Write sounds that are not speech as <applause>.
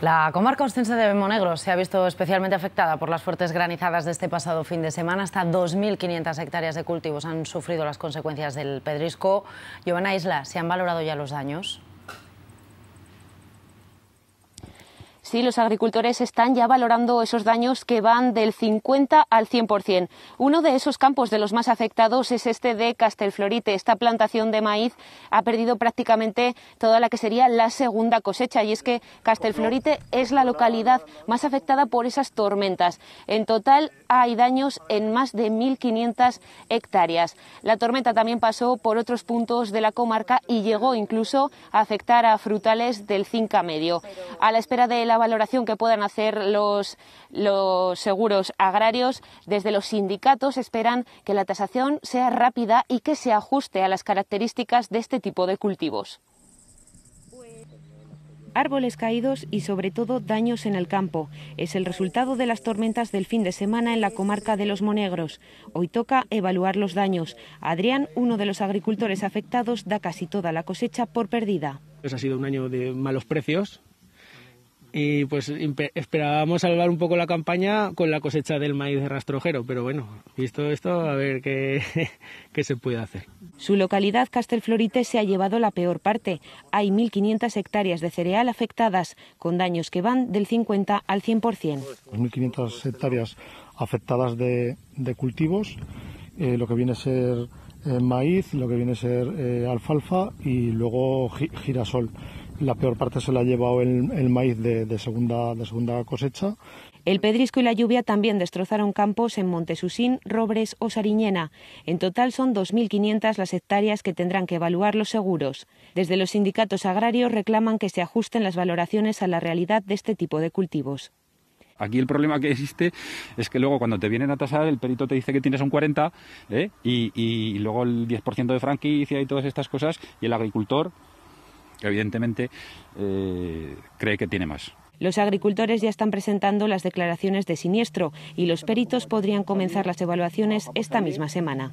La comarca ostense de Monegro se ha visto especialmente afectada por las fuertes granizadas de este pasado fin de semana. Hasta 2.500 hectáreas de cultivos han sufrido las consecuencias del pedrisco. Giovanna Isla, ¿se han valorado ya los daños? Sí, los agricultores están ya valorando esos daños que van del 50 al 100%. Uno de esos campos de los más afectados es este de Castelflorite. Esta plantación de maíz ha perdido prácticamente toda la que sería la segunda cosecha y es que Castelflorite es la localidad más afectada por esas tormentas. En total hay daños en más de 1.500 hectáreas. La tormenta también pasó por otros puntos de la comarca y llegó incluso a afectar a frutales del Cinca Medio. A la espera de la valoración que puedan hacer los, los seguros agrarios. Desde los sindicatos esperan que la tasación sea rápida y que se ajuste a las características de este tipo de cultivos árboles caídos y sobre todo daños en el campo. Es el resultado de las tormentas del fin de semana en la comarca de Los Monegros. Hoy toca evaluar los daños. Adrián, uno de los agricultores afectados, da casi toda la cosecha por perdida. Pues ha sido un año de malos precios, y pues esperábamos salvar un poco la campaña con la cosecha del maíz de rastrojero, pero bueno, visto esto, a ver qué, <laughs> se puede hacer. Su localidad Castelflorite se ha llevado la peor parte. Hay 1.500 hectáreas de cereal afectadas, con daños que van del 50 al 100%. 1.500 hectáreas afectadas de, cultivos, eh, lo que viene a ser eh, maíz, lo que viene a ser eh, alfalfa y luego girasol la peor parte se la ha llevado el, maíz de, segunda, cosecha. El pedrisco y la lluvia también destrozaron campos en Montesusín, Robres o Sariñena. En total son 2.500 las hectáreas que tendrán que evaluar los seguros. Desde los sindicatos agrarios reclaman que se ajusten las valoraciones a la realidad de este tipo de cultivos. Aquí el problema que existe es que luego cuando te vienen a tasar, el perito te dice que tienes un 40 ¿eh? y luego el 10% de franquicia y todas estas cosas, y el agricultor evidentemente eh, cree que tiene más. Los agricultores ya están presentando las declaraciones de siniestro y los peritos podrían comenzar las evaluaciones esta misma semana.